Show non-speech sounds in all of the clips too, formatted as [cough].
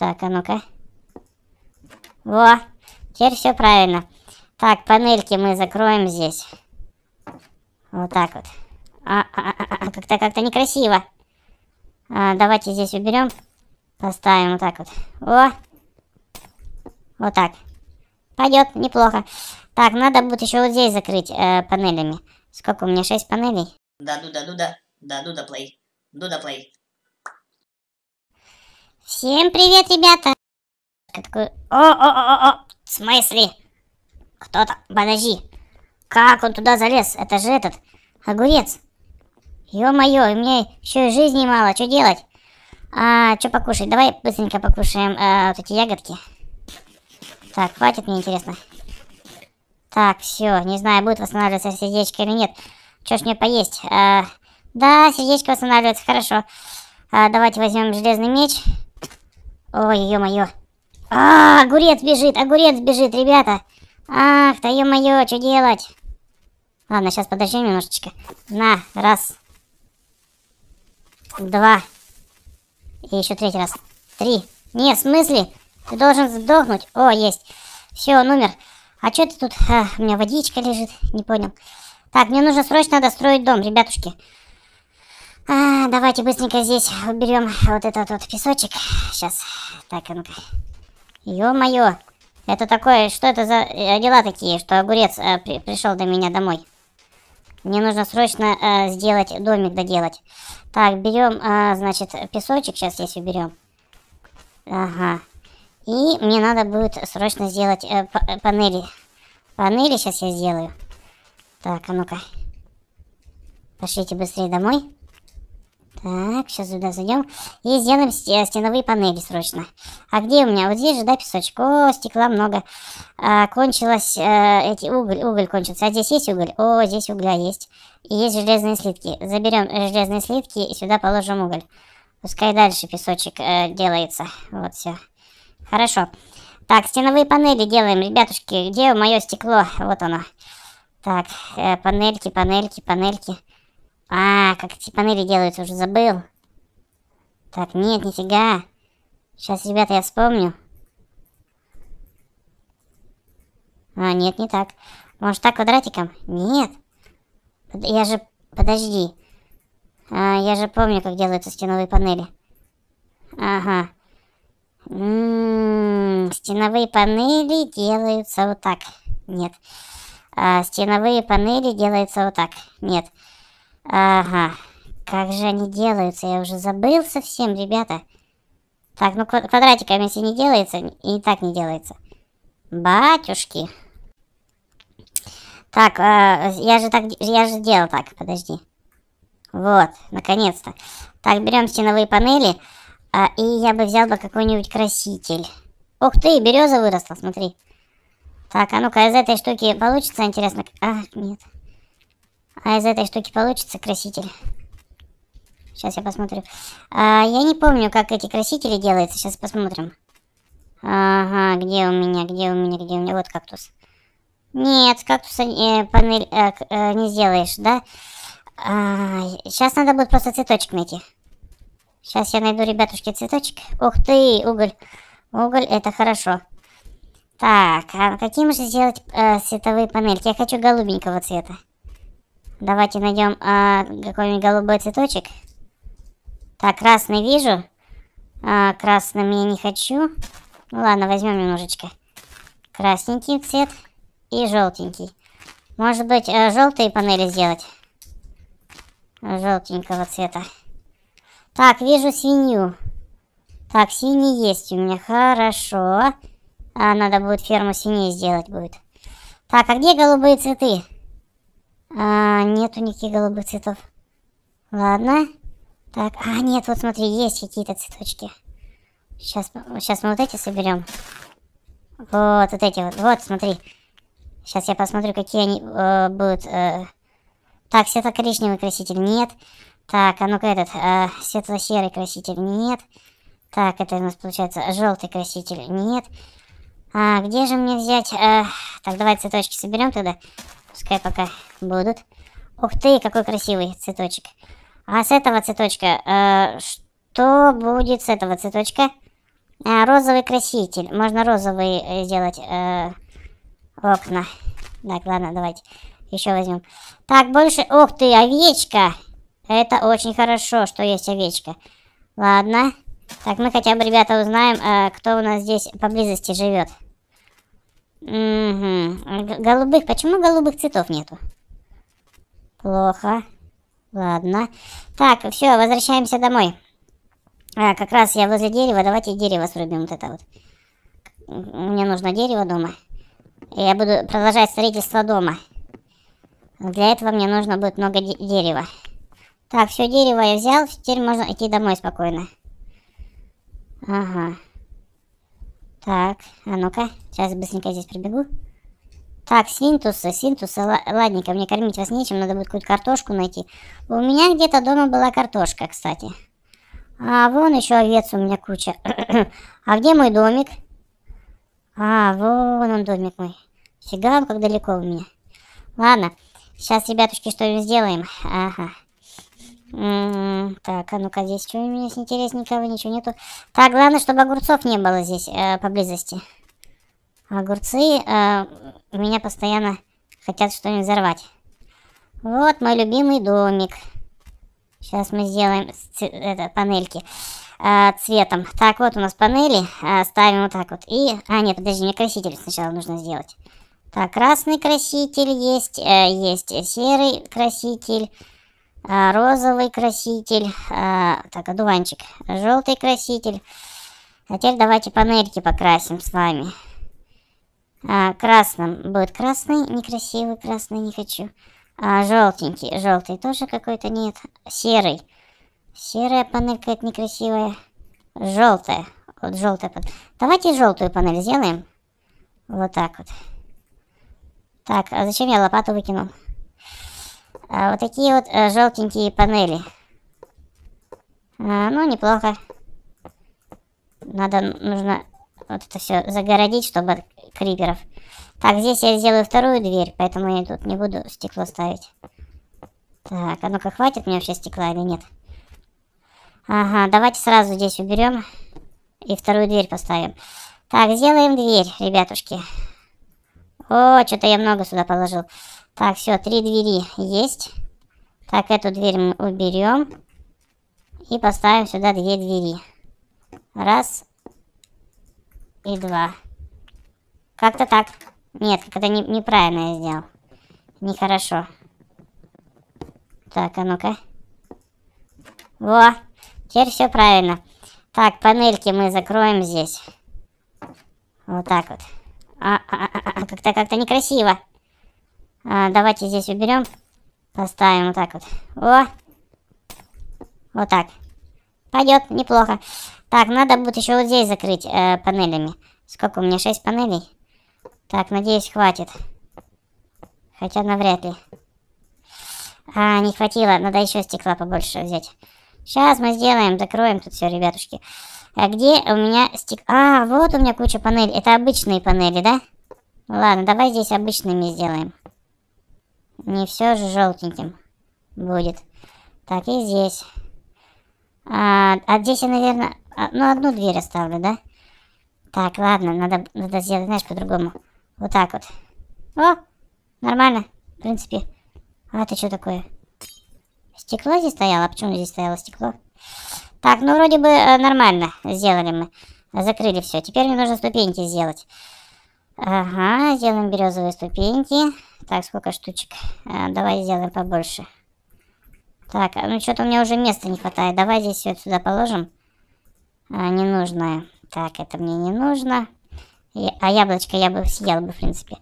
Так, а ну-ка. Во, теперь все правильно. Так, панельки мы закроем здесь. Вот так вот. А, а, а, а, а как-то как-то некрасиво. А, давайте здесь уберем. Поставим вот так вот. Во. Вот так. Пойдет, неплохо. Так, надо будет еще вот здесь закрыть э, панелями. Сколько у меня? 6 панелей? Да, дуда, дуда. Да, дуда плей. Дуда плей. Всем привет, ребята! Я такой, о-о-о-о, в смысле? Кто-то, подожди, как он туда залез? Это же этот, огурец. Ё-моё, у меня еще и жизни мало, что делать? А, что покушать? Давай быстренько покушаем а, вот эти ягодки. Так, хватит, мне интересно. Так, все, не знаю, будет восстанавливаться сердечко или нет. Что ж мне поесть? А, да, сердечко восстанавливается, хорошо. А, давайте возьмем железный меч. Ой, ё-моё. А, огурец бежит, огурец бежит, ребята. Ах, да ё-моё, что делать? Ладно, сейчас подожди немножечко. На, раз. Два. И еще третий раз. Три. Не, в смысле? Ты должен сдохнуть. О, есть. Все, он умер. А что это тут? А, у меня водичка лежит. Не понял. Так, мне нужно срочно достроить дом, ребятушки. А, давайте быстренько здесь уберем вот этот вот песочек. Сейчас. Так, а ну-ка. Ё-моё. Это такое, что это за э, дела такие, что огурец э, при, пришел до меня домой. Мне нужно срочно э, сделать домик доделать. Так, берем, э, а, значит, песочек сейчас здесь уберем. Ага. И мне надо будет срочно сделать э, э панели. Панели сейчас я сделаю. Так, а ну-ка. Пошлите быстрее домой. Так, сейчас сюда зайдем. И сделаем стеновые панели срочно. А где у меня? Вот здесь же, да, песочек? О, стекла много. А, кончилось, а, э, эти, уголь, уголь кончился. А здесь есть уголь? О, здесь угля есть. И есть железные слитки. Заберем э, железные слитки и сюда положим уголь. Пускай дальше песочек э, делается. Вот все. Хорошо. Так, стеновые панели делаем, ребятушки. Где мое стекло? Вот оно. Так, э, панельки, панельки, панельки. А, как эти панели делаются, уже забыл. Так, нет, нифига. Сейчас, ребята, я вспомню. А, нет, не так. Может, так квадратиком? Нет. Я же... Подожди. А, я же помню, как делаются стеновые панели. Ага. М -м -м, стеновые панели делаются вот так. Нет. А, стеновые панели делаются вот так. Нет. Ага. Как же они делаются? Я уже забыл совсем, ребята. Так, ну квадратиками если не делается, и так не делается. Батюшки. Так, э, я же так, я же делал так, подожди. Вот, наконец-то. Так, берем стеновые панели, э, и я бы взял бы какой-нибудь краситель. Ух ты, береза выросла, смотри. Так, а ну-ка, из этой штуки получится, интересно? А, нет. А из этой штуки получится краситель? Сейчас я посмотрю. А, я не помню, как эти красители делаются. Сейчас посмотрим. Ага, где у меня, где у меня, где у меня. Вот кактус. Нет, кактуса э, панель э, э, не сделаешь, да? А, сейчас надо будет просто цветочек найти. Сейчас я найду, ребятушки, цветочек. Ух ты, уголь. Уголь, это хорошо. Так, а какие можно сделать э, световые панельки? Я хочу голубенького цвета. Давайте найдем а, какой-нибудь голубой цветочек. Так, красный вижу. А, красным я не хочу. Ну ладно, возьмем немножечко. Красненький цвет и желтенький. Может быть, а, желтые панели сделать? Желтенького цвета. Так, вижу свинью. Так, синий есть у меня. Хорошо. А, надо будет ферму синей сделать будет. Так, а где голубые цветы? А, нету никаких голубых цветов. Ладно. Так, а, нет, вот смотри, есть какие-то цветочки. Сейчас, сейчас мы вот эти соберем. Вот, вот эти вот. Вот, смотри. Сейчас я посмотрю, какие они э, будут. Э. Так, светло-коричневый краситель нет. Так, а ну-ка этот, э, светло-серый краситель нет. Так, это у нас получается желтый краситель нет. А где же мне взять... Э, так, давай цветочки соберем тогда. Пускай пока будут. Ух ты, какой красивый цветочек. А с этого цветочка, э, что будет с этого цветочка? А, розовый краситель. Можно розовый э, сделать э, окна. Так, ладно, давайте еще возьмем. Так, больше... Ух ты, овечка! Это очень хорошо, что есть овечка. Ладно. Так, мы хотя бы, ребята, узнаем, э, кто у нас здесь поблизости живет. Угу. Голубых. Почему голубых цветов нету? Плохо. Ладно. Так, все, возвращаемся домой. А, как раз я возле дерева. Давайте дерево срубим вот это вот. Мне нужно дерево дома. Я буду продолжать строительство дома. Для этого мне нужно будет много де дерева. Так, все дерево я взял. Теперь можно идти домой спокойно. Ага. Так, а ну-ка, сейчас быстренько здесь прибегу. Так, синтуса, синтуса, ладненько, мне кормить вас нечем, надо будет какую-то картошку найти. У меня где-то дома была картошка, кстати. А, вон еще овец у меня куча. [clears throat] а где мой домик? А, вон он домик мой. Фига он как далеко у меня. Ладно, сейчас, ребятушки, что сделаем? Ага. М-м-м. так, а ну-ка здесь что у меня с интересненького? Ничего нету. Так, главное, чтобы огурцов не было здесь э, поблизости. Огурцы э, меня постоянно хотят что-нибудь взорвать. Вот мой любимый домик. Сейчас мы сделаем это, панельки э, цветом. Так, вот у нас панели. Э, ставим вот так вот. И... А, нет, подожди, мне краситель сначала нужно сделать. Так, красный краситель есть, э, есть серый краситель. А, розовый краситель, а, так, одуванчик, желтый краситель. А теперь давайте панельки покрасим с вами. А, красным будет красный, некрасивый красный, не хочу. А, желтенький, желтый тоже какой-то нет. Серый. Серая панелька, это некрасивая. Желтая. Вот желтая панель. Давайте желтую панель сделаем. Вот так вот. Так, а зачем я лопату выкинул? А вот такие вот э, желтенькие панели. А, ну, неплохо. Надо, нужно вот это все загородить, чтобы от криперов. Так, здесь я сделаю вторую дверь, поэтому я тут не буду стекло ставить. Так, а ну-ка, хватит мне вообще стекла или нет? Ага, давайте сразу здесь уберем и вторую дверь поставим. Так, сделаем дверь, ребятушки. О, что-то я много сюда положил. Так, все, три двери есть. Так, эту дверь мы уберем. И поставим сюда две двери. Раз и два. Как-то так. Нет, как-то не, неправильно я сделал. Нехорошо. Так, а ну-ка. Во, теперь все правильно. Так, панельки мы закроем здесь. Вот так вот. А, а, а, а, -а как-то как-то некрасиво. А, давайте здесь уберем. Поставим вот так вот. О! Вот так. Пойдет, неплохо. Так, надо будет еще вот здесь закрыть э, панелями. Сколько у меня? 6 панелей? Так, надеюсь, хватит. Хотя навряд ли. А, не хватило. Надо еще стекла побольше взять. Сейчас мы сделаем, закроем тут все, ребятушки. А где у меня стек... А, вот у меня куча панелей. Это обычные панели, да? Ладно, давай здесь обычными сделаем. Не все же желтеньким будет. Так, и здесь. А, а здесь я, наверное, а, ну, одну дверь оставлю, да? Так, ладно, надо, надо сделать, знаешь, по-другому. Вот так вот. О, нормально, в принципе. А это что такое? Стекло здесь стояло? А почему здесь стояло стекло? Так, ну, вроде бы э, нормально сделали мы. Закрыли все. Теперь мне нужно ступеньки сделать. Ага, сделаем березовые ступеньки. Так, сколько штучек? А, давай сделаем побольше. Так, а, ну что-то у меня уже места не хватает. Давай здесь вот сюда положим. А, ненужное. Так, это мне не нужно. И, а яблочко я бы съел бы, в принципе.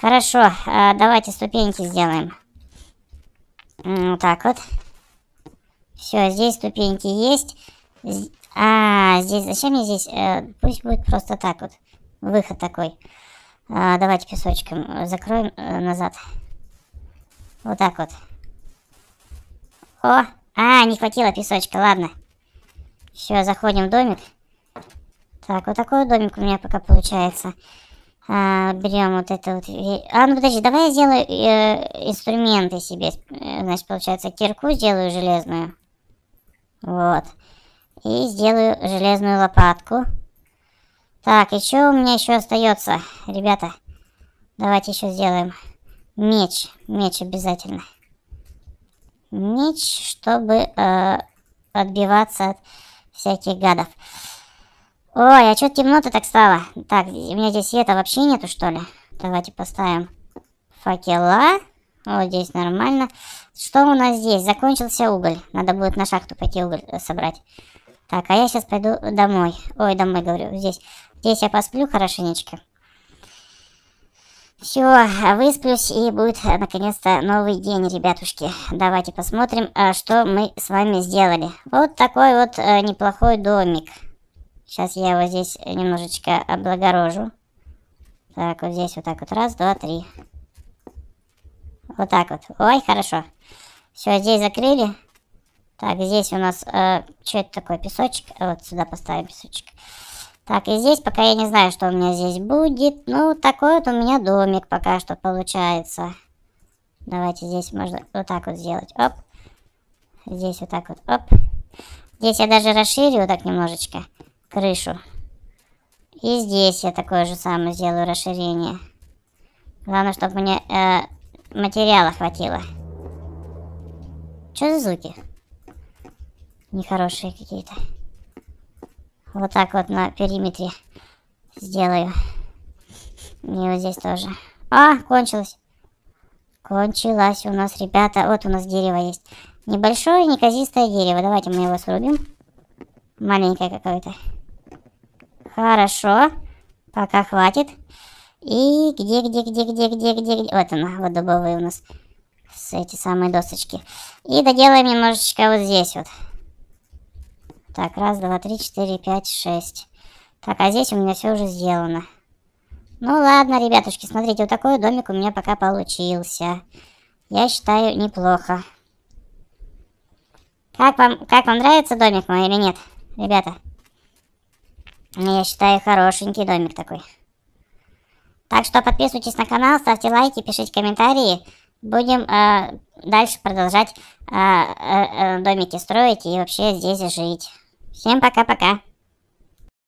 Хорошо, а, давайте ступеньки сделаем. Вот так вот. Все, здесь ступеньки есть. А, здесь, зачем мне здесь? Э, пусть будет просто так вот выход такой. А, давайте песочком закроем э, назад. Вот так вот. О! А, не хватило песочка, ладно. Все, заходим в домик. Так, вот такой домик у меня пока получается. А, берем вот это вот... А, ну подожди, давай я сделаю э, инструменты себе. Значит, получается, кирку сделаю железную. Вот. И сделаю железную лопатку. Так, и что у меня еще остается, ребята? Давайте еще сделаем. Меч. Меч обязательно. Меч, чтобы э, отбиваться от всяких гадов. Ой, а что темно-то так стало? Так, у меня здесь света вообще нету, что ли? Давайте поставим факела. Вот здесь нормально. Что у нас здесь? Закончился уголь. Надо будет на шахту пойти уголь э, собрать. Так, а я сейчас пойду домой. Ой, домой, говорю, здесь. Здесь я посплю хорошенечко. Все, высплюсь и будет э, наконец-то новый день, ребятушки. Давайте посмотрим, э, что мы с вами сделали. Вот такой вот э, неплохой домик. Сейчас я его здесь немножечко облагорожу. Так, вот здесь вот так вот. Раз, два, три. Вот так вот. Ой, хорошо. Все, здесь закрыли. Так, здесь у нас... Э, что это такое? Песочек? Вот сюда поставим песочек. Песочек. Так, и здесь пока я не знаю, что у меня здесь будет. Ну, такой вот у меня домик пока что получается. Давайте здесь можно вот так вот сделать. Оп. Здесь вот так вот. Оп. Здесь я даже расширю вот так немножечко крышу. И здесь я такое же самое сделаю расширение. Главное, чтобы мне э, материала хватило. Что за звуки? Нехорошие какие-то. Вот так вот на периметре сделаю. И вот здесь тоже. А, кончилось. Кончилась у нас, ребята. Вот у нас дерево есть. Небольшое, неказистое дерево. Давайте мы его срубим. Маленькое какое-то. Хорошо. Пока хватит. И где, где, где, где, где, где, где. Вот она, вот дубовые у нас. С Эти самые досочки. И доделаем немножечко вот здесь вот. Так, раз, два, три, четыре, пять, шесть. Так, а здесь у меня все уже сделано. Ну ладно, ребятушки, смотрите, вот такой домик у меня пока получился. Я считаю, неплохо. Как вам, как вам нравится домик мой или нет, ребята? Ну, я считаю, хорошенький домик такой. Так что подписывайтесь на канал, ставьте лайки, пишите комментарии. Будем э, дальше продолжать э, э, э домики строить и вообще здесь жить. Всем пока-пока.